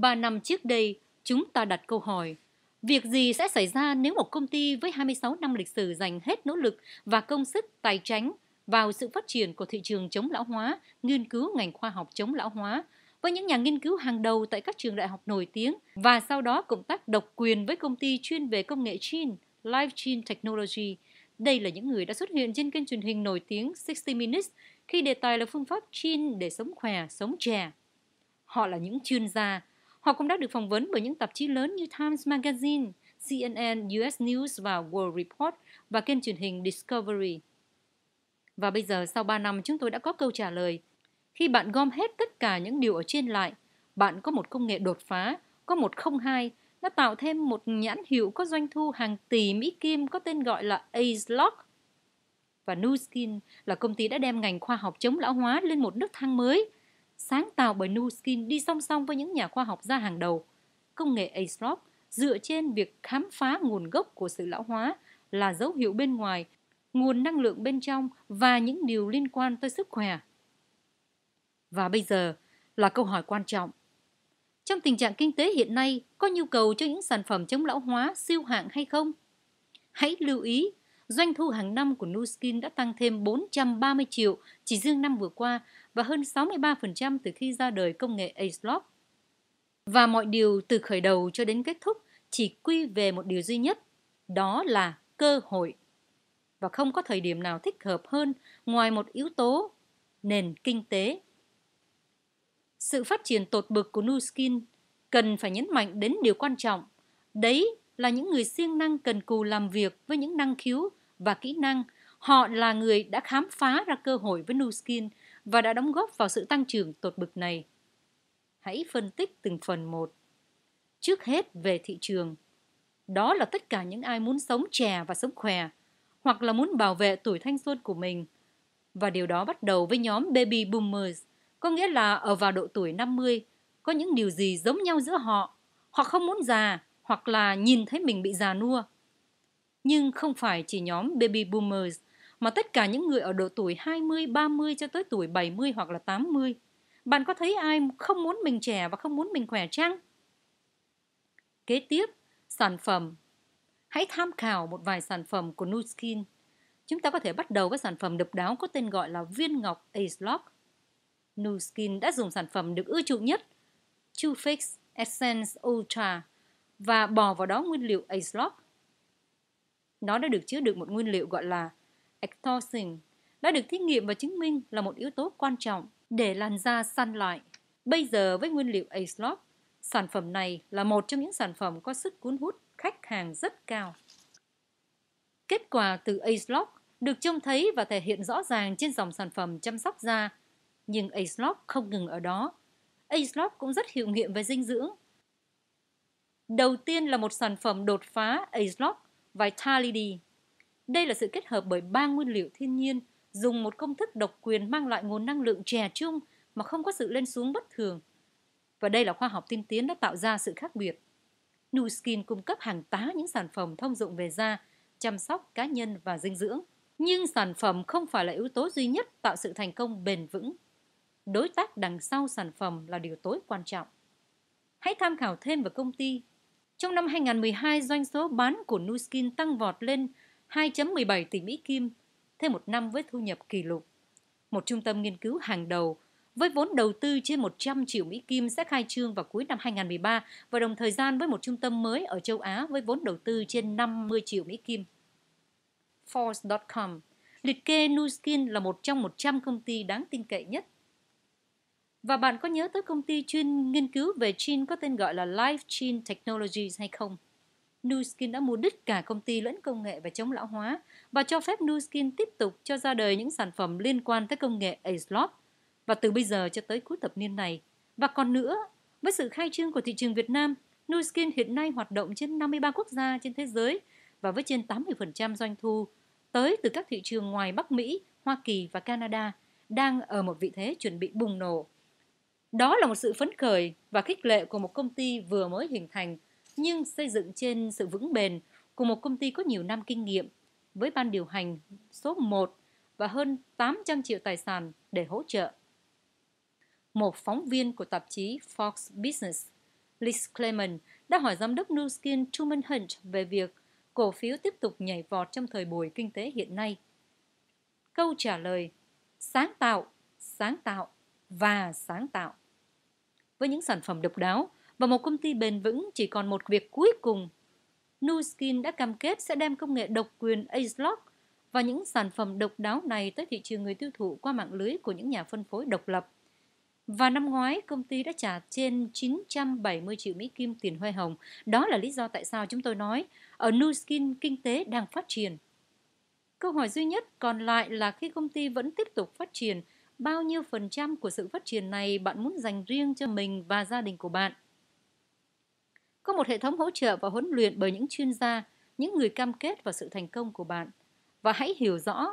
Ba năm trước đây, chúng ta đặt câu hỏi, việc gì sẽ xảy ra nếu một công ty với 26 năm lịch sử dành hết nỗ lực và công sức tài chính vào sự phát triển của thị trường chống lão hóa, nghiên cứu ngành khoa học chống lão hóa với những nhà nghiên cứu hàng đầu tại các trường đại học nổi tiếng và sau đó cộng tác độc quyền với công ty chuyên về công nghệ gene, Life Gene Technology. Đây là những người đã xuất hiện trên kênh truyền hình nổi tiếng 60 Minutes khi đề tài là phương pháp gene để sống khỏe, sống trẻ. Họ là những chuyên gia Họ cũng đã được phỏng vấn bởi những tạp chí lớn như Times Magazine, CNN, US News và World Report và kênh truyền hình Discovery. Và bây giờ sau 3 năm chúng tôi đã có câu trả lời. Khi bạn gom hết tất cả những điều ở trên lại, bạn có một công nghệ đột phá, có một không hai, đã tạo thêm một nhãn hiệu có doanh thu hàng tỷ Mỹ Kim có tên gọi là AceLock. Và Nuskin là công ty đã đem ngành khoa học chống lão hóa lên một nước thang mới – sáng tạo bởi Nu Skin đi song song với những nhà khoa học gia hàng đầu. Công nghệ Aesop dựa trên việc khám phá nguồn gốc của sự lão hóa là dấu hiệu bên ngoài, nguồn năng lượng bên trong và những điều liên quan tới sức khỏe. Và bây giờ là câu hỏi quan trọng. Trong tình trạng kinh tế hiện nay, có nhu cầu cho những sản phẩm chống lão hóa siêu hạng hay không? Hãy lưu ý Doanh thu hàng năm của Nuskin đã tăng thêm 430 triệu chỉ riêng năm vừa qua và hơn 63% từ khi ra đời công nghệ Acelock. Và mọi điều từ khởi đầu cho đến kết thúc chỉ quy về một điều duy nhất, đó là cơ hội. Và không có thời điểm nào thích hợp hơn ngoài một yếu tố nền kinh tế. Sự phát triển tột bực của Nuskin cần phải nhấn mạnh đến điều quan trọng, đấy là những người siêng năng cần cù làm việc với những năng khiếu và kỹ năng, họ là người đã khám phá ra cơ hội với Nuskin và đã đóng góp vào sự tăng trưởng tột bực này. Hãy phân tích từng phần một. Trước hết về thị trường. Đó là tất cả những ai muốn sống trẻ và sống khỏe, hoặc là muốn bảo vệ tuổi thanh xuân của mình. Và điều đó bắt đầu với nhóm Baby Boomers, có nghĩa là ở vào độ tuổi 50, có những điều gì giống nhau giữa họ. Họ không muốn già, hoặc là nhìn thấy mình bị già nua, nhưng không phải chỉ nhóm baby boomers mà tất cả những người ở độ tuổi 20, 30 cho tới tuổi 70 hoặc là 80. Bạn có thấy ai không muốn mình trẻ và không muốn mình khỏe chăng? Kế tiếp, sản phẩm. Hãy tham khảo một vài sản phẩm của Nuskin. Chúng ta có thể bắt đầu với sản phẩm độc đáo có tên gọi là viên ngọc Ace Lock. Nuskin đã dùng sản phẩm được ưa chuộng nhất, Fix Essence Ultra, và bỏ vào đó nguyên liệu Ace Lock nó đã được chứa đựng một nguyên liệu gọi là ectosin, đã được thí nghiệm và chứng minh là một yếu tố quan trọng để làn da săn lại. Bây giờ với nguyên liệu Acelop, sản phẩm này là một trong những sản phẩm có sức cuốn hút khách hàng rất cao. Kết quả từ Acelop được trông thấy và thể hiện rõ ràng trên dòng sản phẩm chăm sóc da. Nhưng Acelop không ngừng ở đó. Acelop cũng rất hiệu nghiệm về dinh dưỡng. Đầu tiên là một sản phẩm đột phá Acelop Vitality. Đây là sự kết hợp bởi ba nguyên liệu thiên nhiên dùng một công thức độc quyền mang lại nguồn năng lượng trẻ trung mà không có sự lên xuống bất thường. Và đây là khoa học tiên tiến đã tạo ra sự khác biệt. Nu Skin cung cấp hàng tá những sản phẩm thông dụng về da, chăm sóc cá nhân và dinh dưỡng. Nhưng sản phẩm không phải là yếu tố duy nhất tạo sự thành công bền vững. Đối tác đằng sau sản phẩm là điều tối quan trọng. Hãy tham khảo thêm về công ty trong năm 2012, doanh số bán của Nuskin tăng vọt lên 2.17 tỷ Mỹ Kim, thêm một năm với thu nhập kỷ lục. Một trung tâm nghiên cứu hàng đầu với vốn đầu tư trên 100 triệu Mỹ Kim sẽ khai trương vào cuối năm 2013 và đồng thời gian với một trung tâm mới ở châu Á với vốn đầu tư trên 50 triệu Mỹ Kim. Forbes.com liệt kê Nuskin là một trong 100 công ty đáng tin cậy nhất và bạn có nhớ tới công ty chuyên nghiên cứu về gene có tên gọi là Life Gene Technologies hay không? skin đã mua đứt cả công ty lẫn công nghệ về chống lão hóa và cho phép skin tiếp tục cho ra đời những sản phẩm liên quan tới công nghệ A-Slot. Và từ bây giờ cho tới cuối thập niên này. Và còn nữa, với sự khai trương của thị trường Việt Nam, skin hiện nay hoạt động trên 53 quốc gia trên thế giới và với trên 80% doanh thu tới từ các thị trường ngoài Bắc Mỹ, Hoa Kỳ và Canada đang ở một vị thế chuẩn bị bùng nổ đó là một sự phấn khởi và khích lệ của một công ty vừa mới hình thành nhưng xây dựng trên sự vững bền của một công ty có nhiều năm kinh nghiệm với ban điều hành số 1 và hơn 800 triệu tài sản để hỗ trợ. Một phóng viên của tạp chí Fox Business, Liz Clement, đã hỏi giám đốc Newskin Truman Hunt về việc cổ phiếu tiếp tục nhảy vọt trong thời buổi kinh tế hiện nay. Câu trả lời, sáng tạo, sáng tạo và sáng tạo. Với những sản phẩm độc đáo và một công ty bền vững chỉ còn một việc cuối cùng. Nuskin đã cam kết sẽ đem công nghệ độc quyền Ace và những sản phẩm độc đáo này tới thị trường người tiêu thụ qua mạng lưới của những nhà phân phối độc lập. Và năm ngoái, công ty đã trả trên 970 triệu Mỹ Kim tiền hoa hồng. Đó là lý do tại sao chúng tôi nói ở Nuskin kinh tế đang phát triển. Câu hỏi duy nhất còn lại là khi công ty vẫn tiếp tục phát triển – bao nhiêu phần trăm của sự phát triển này bạn muốn dành riêng cho mình và gia đình của bạn. Có một hệ thống hỗ trợ và huấn luyện bởi những chuyên gia, những người cam kết vào sự thành công của bạn. Và hãy hiểu rõ,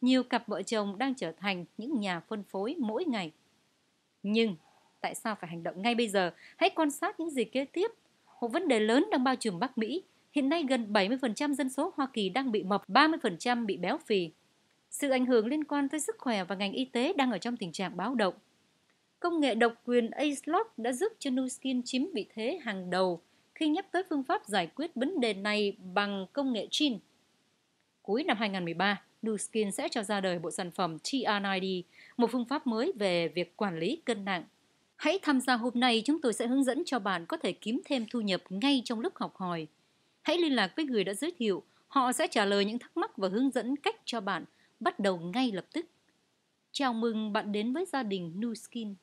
nhiều cặp vợ chồng đang trở thành những nhà phân phối mỗi ngày. Nhưng tại sao phải hành động ngay bây giờ? Hãy quan sát những gì kế tiếp. Một vấn đề lớn đang bao trùm Bắc Mỹ. Hiện nay gần 70% dân số Hoa Kỳ đang bị mập, 30% bị béo phì sự ảnh hưởng liên quan tới sức khỏe và ngành y tế đang ở trong tình trạng báo động. Công nghệ độc quyền a đã giúp cho Nuskin chiếm vị thế hàng đầu khi nhắc tới phương pháp giải quyết vấn đề này bằng công nghệ chin. Cuối năm 2013, Nuskin sẽ cho ra đời bộ sản phẩm TR90, một phương pháp mới về việc quản lý cân nặng. Hãy tham gia hôm nay, chúng tôi sẽ hướng dẫn cho bạn có thể kiếm thêm thu nhập ngay trong lúc học hỏi. Hãy liên lạc với người đã giới thiệu, họ sẽ trả lời những thắc mắc và hướng dẫn cách cho bạn bắt đầu ngay lập tức. Chào mừng bạn đến với gia đình Nuskin.